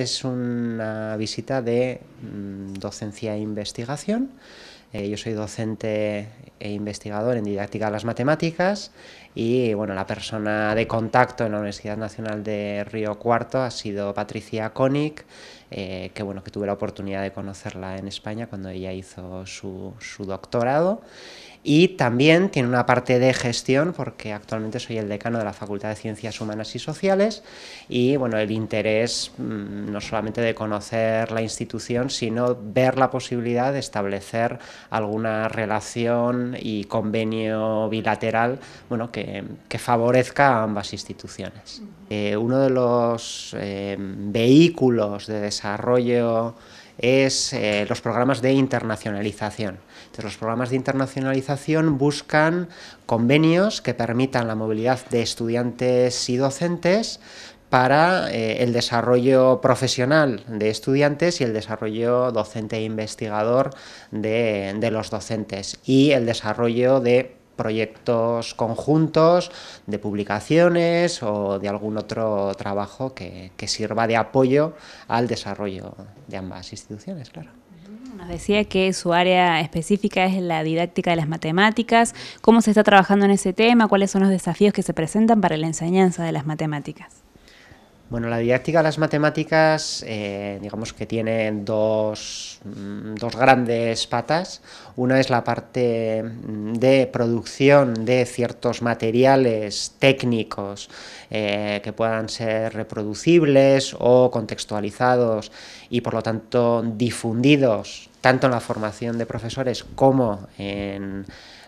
es una visita de mm, docencia e investigación. Eh, yo soy docente e investigador en didáctica de las matemáticas y bueno, la persona de contacto en la Universidad Nacional de Río Cuarto ha sido Patricia Koenig, eh, que bueno, que tuve la oportunidad de conocerla en España cuando ella hizo su, doctorado. Y también tiene una parte de gestión, porque actualmente soy el decano de la Facultad de Ciencias Humanas y Sociales, y bueno, el interés mm, no solamente de conocer la institución, sino ver la posibilidad de establecer alguna relación y convenio bilateral bueno, que, que favorezca a ambas instituciones. Eh, uno de los eh, vehículos de desarrollo es eh, los programas de internacionalización. los programas de internacionalización buscan convenios que permitan la movilidad de estudiantes y docentes para eh, el desarrollo profesional de estudiantes y el desarrollo docente e investigador de los docentes y el desarrollo de proyectos conjuntos de publicaciones o de algún otro trabajo que, sirva de apoyo al desarrollo de ambas instituciones, claro. Nos decía que su área específica es la didáctica de las matemáticas. ¿Cómo se está trabajando en ese tema? ¿Cuáles son los desafíos que se presentan para la enseñanza de las matemáticas? Bueno, la didáctica de las matemáticas, eh, digamos que tiene mm, dos, grandes patas. Una es la parte mm, de producción de ciertos materiales técnicos eh, que puedan ser reproducibles o contextualizados y por lo tanto difundidos tanto en la formación de profesores como en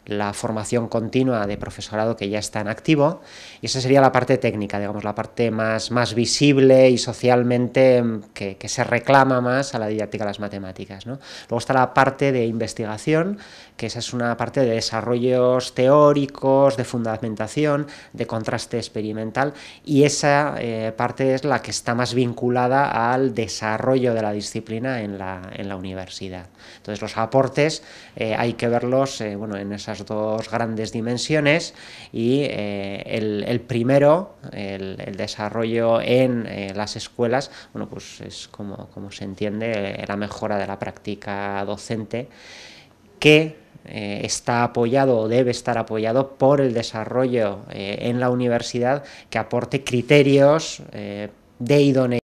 la formación continua de profesorado que ya está en activo. Y esa sería la parte técnica, digamos, la parte más, visible y socialmente mm, que, se reclama más a la didáctica de las matemáticas. Luego está la parte de investigación, que esa es una parte de desarrollos teóricos, de fundamentación, de contraste experimental, y esa eh, parte es la que está más vinculada al desarrollo de la disciplina en la, en la universidad. Entonces los aportes eh, hay que verlos eh, bueno, en esas dos grandes dimensiones y eh, el, primero, el, desarrollo en las escuelas, bueno, pues es como, se entiende la mejora de la práctica docente que está apoyado o debe estar apoyado por el desarrollo en la universidad que aporte criterios de idoneidad